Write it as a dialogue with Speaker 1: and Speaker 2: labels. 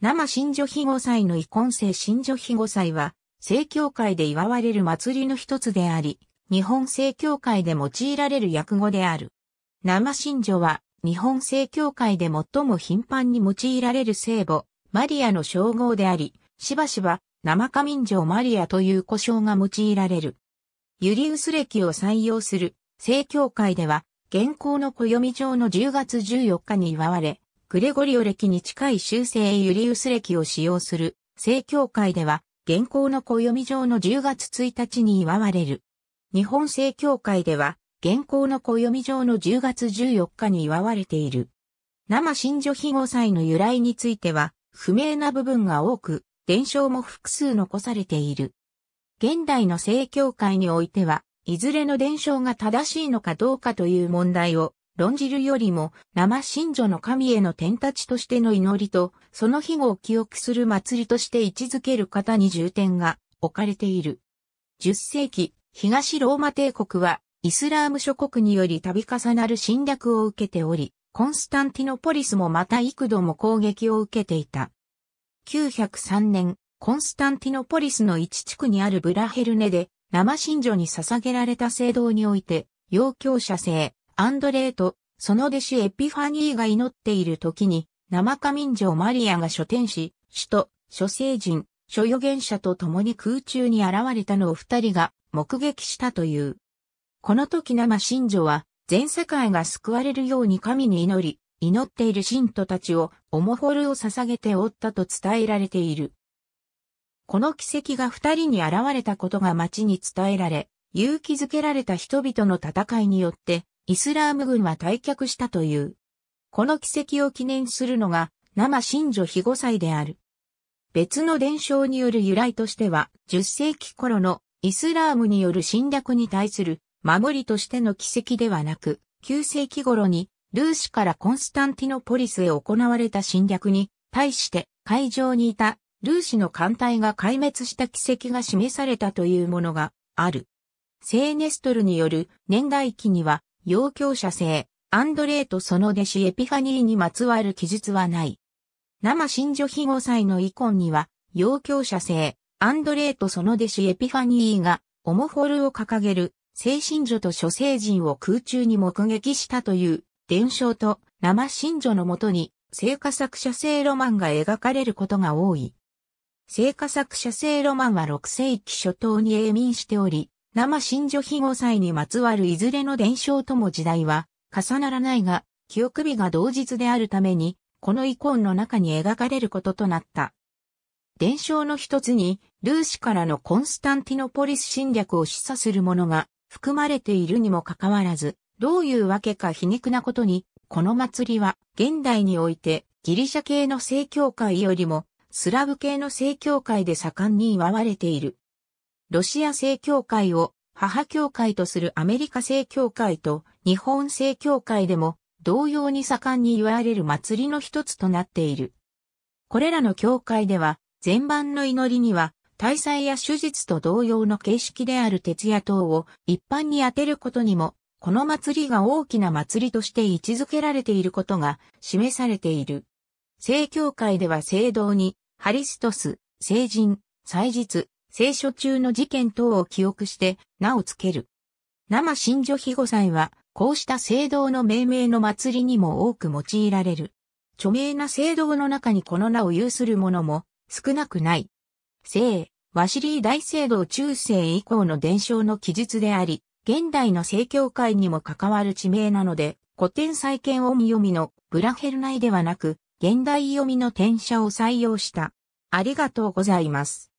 Speaker 1: 生新女妃御祭の遺婚性新女妃御祭は、正教会で祝われる祭りの一つであり、日本正教会で用いられる訳語である。生新女は、日本正教会で最も頻繁に用いられる聖母、マリアの称号であり、しばしば、生仮民女マリアという呼称が用いられる。ユリウス歴を採用する、正教会では、現行の暦上の10月14日に祝われ、グレゴリオ歴に近い修正ユリウス歴を使用する、正教会では、現行の暦上の10月1日に祝われる。日本正教会では、現行の暦上の10月14日に祝われている。生新女非合祭の由来については、不明な部分が多く、伝承も複数残されている。現代の正教会においては、いずれの伝承が正しいのかどうかという問題を論じるよりも、生信女の神への天立ちとしての祈りと、その庇護を記憶する祭りとして位置づける方に重点が置かれている。10世紀、東ローマ帝国は、イスラーム諸国により度重なる侵略を受けており、コンスタンティノポリスもまた幾度も攻撃を受けていた。903年、コンスタンティノポリスの一地区にあるブラヘルネで、生信女に捧げられた聖堂において、要教者制、アンドレーと、その弟子エピファニーが祈っている時に、生仮民女マリアが書天使、使徒、諸聖人、諸預言者と共に空中に現れたのを二人が目撃したという。この時生信女は、全世界が救われるように神に祈り、祈っている信徒たちを、重モホを捧げておったと伝えられている。この奇跡が二人に現れたことが町に伝えられ、勇気づけられた人々の戦いによって、イスラーム軍は退却したという。この奇跡を記念するのが、生神女被護祭である。別の伝承による由来としては、10世紀頃のイスラームによる侵略に対する守りとしての奇跡ではなく、9世紀頃にルーシからコンスタンティノポリスへ行われた侵略に対して会場にいたルーシの艦隊が壊滅した奇跡が示されたというものがある。セーネストルによる年代記には要教者制、アンドレーとその弟子エピファニーにまつわる記述はない。生真女妃5祭の遺恨には、要教者制、アンドレーとその弟子エピファニーが、オモフォルを掲げる、精神女と諸聖人を空中に目撃したという、伝承と、生真女のもとに、聖歌作者性ロマンが描かれることが多い。聖火作者性ロマンは6世紀初頭に永眠しており、生新女非合祭にまつわるいずれの伝承とも時代は重ならないが、記憶日が同日であるために、このイコンの中に描かれることとなった。伝承の一つに、ルーシからのコンスタンティノポリス侵略を示唆するものが含まれているにもかかわらず、どういうわけか皮肉なことに、この祭りは現代においてギリシャ系の正教会よりもスラブ系の正教会で盛んに祝われている。ロシア正教会を母教会とするアメリカ正教会と日本正教会でも同様に盛んに言われる祭りの一つとなっている。これらの教会では前晩の祈りには大祭や手術と同様の形式である徹夜等を一般に当てることにもこの祭りが大きな祭りとして位置づけられていることが示されている。正教会では聖堂に、ハリストス、聖人、祭日、聖書中の事件等を記憶して名をつける。生真女庇護祭は、こうした聖堂の命名の祭りにも多く用いられる。著名な聖堂の中にこの名を有するもも少なくない。聖、ワシリー大聖堂中世以降の伝承の記述であり、現代の聖教会にも関わる地名なので、古典再建音読みのブラヘル内ではなく、現代読みの転写を採用した。ありがとうございます。